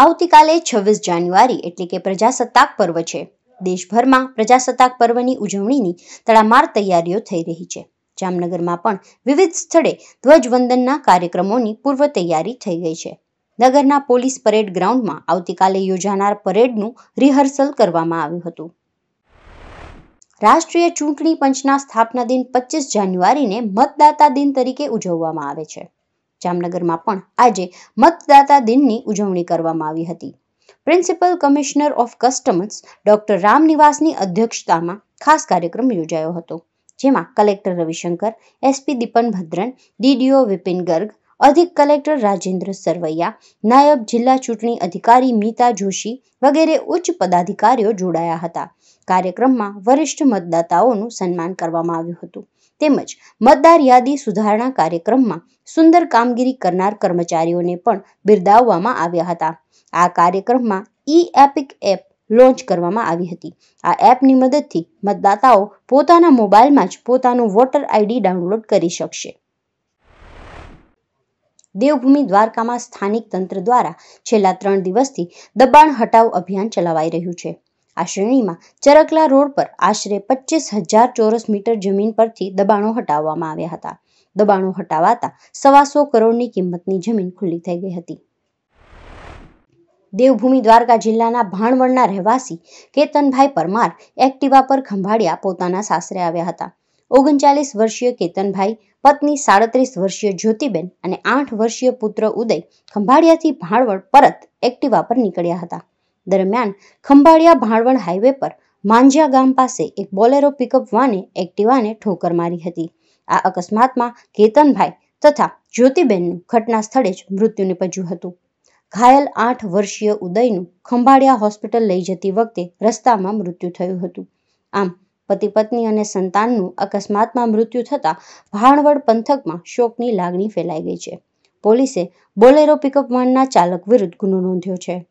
આવતીકાલે છવ્વીસ જાન્યુઆરી એટલે કે પ્રજાસત્તાક પર્વ છે દેશભરમાં પ્રજાસત્તાક પર્વની ઉજવણીની તડામાર તૈયારીઓ થઈ રહી છે જામનગરમાં પણ વિવિધ સ્થળે ધ્વજવંદનના કાર્યક્રમોની પૂર્વ તૈયારી થઈ ગઈ છે નગરના પોલીસ પરેડ ગ્રાઉન્ડમાં આવતીકાલે યોજાનાર પરેડનું રિહર્સલ કરવામાં આવ્યું હતું રાષ્ટ્રીય ચૂંટણી પંચના સ્થાપના દિન પચીસ જાન્યુઆરીને મતદાતા દિન તરીકે ઉજવવામાં આવે છે જામનગરમાં પણ આજે મતદાતા દિનની ઉજવણી કરવામાં આવી હતી principal commissioner of customers doctor રામનિવાસની અધ્યક્ષતામાં ખાસ કાર્યક્રમ યોજાયો હતો જેમાં collector Ravishankar SP Dipan Bhadran DDO Vipin Garg અધિક કલેક્ટર રાજેન્દ્ર સરવૈયા નાયબ જિલ્લા ચૂંટણી અધિકારી મીતા જોશી વગેરે ઉચ્ચ પદાધિકારીઓ જોડાયા હતા કાર્યક્રમમાં વરિષ્ઠ મતદાતાઓનું સન્માન કરવામાં આવ્યું હતું તેમજ મતદાર યાદી સુધારણા કાર્યક્રમમાં સુંદર કામગીરી કરનાર કર્મચારીઓને પણ બિરદાવવામાં આવ્યા હતા આ કાર્યક્રમમાં ઈ એપિક એપ લોન્ચ કરવામાં આવી હતી આ એપની મદદથી મતદાતાઓ પોતાના મોબાઈલમાં જ પોતાનું વોટર આઈડી ડાઉનલોડ કરી શકશે દેવભૂમિ દ્વારકામાં સ્થાનિક તંત્ર દ્વારા છેલ્લા ત્રણ દિવસથી દબાણ હટાવ અભિયાન ચલાવાઈ રહ્યું છે આ શ્રેણીમાં ચરકલા રોડ પર આશરે પચીસ હજાર ચોરસ મીટર જમીન પરથી દબાણો હટાવવામાં આવ્યા હતા દબાણો હટાવાતા સવાસો કરોડની કિંમતની જમીન ખુલ્લી થઈ ગઈ હતી દેવભૂમિ દ્વારકા જિલ્લાના ભાણવડના રહેવાસી કેતનભાઈ પરમાર એક્ટિવા પર ખંભાળિયા પોતાના સાસરે આવ્યા હતા ઓગણચાલીસ વર્ષીય કેતનભાઈ પત્ની સાડત્રીસ વર્ષીય જ્યોતિબેન અને આઠ વર્ષીય પુત્ર ઉદય ખંભાળિયાથી ભાણવડ પરત એક્ટિવા પર નીકળ્યા હતા દરમિયાન ખંભાળિયા ભાણવડ હાઈવે પર માંજિયા ગામ પાસે એક બોલેરો પિકઅપ વાને એક્ટિવાને ઠોકર મારી હતી આ અકસ્માતમાં કેતનભાઈ તથા જ્યોતિબેનનું ઘટના સ્થળે જ મૃત્યુ નિપજ્યું હતું ઘાયલ આઠ વર્ષીય ઉદયનું ખંભાળિયા હોસ્પિટલ લઈ જતી વખતે રસ્તામાં મૃત્યુ થયું હતું આમ પતિ પત્ની અને સંતાનનું અકસ્માતમાં મૃત્યુ થતાં ભાણવડ પંથકમાં શોકની લાગણી ફેલાઈ ગઈ છે પોલીસે બોલેરો પિકઅપ વાનના ચાલક વિરુદ્ધ ગુનો નોંધ્યો છે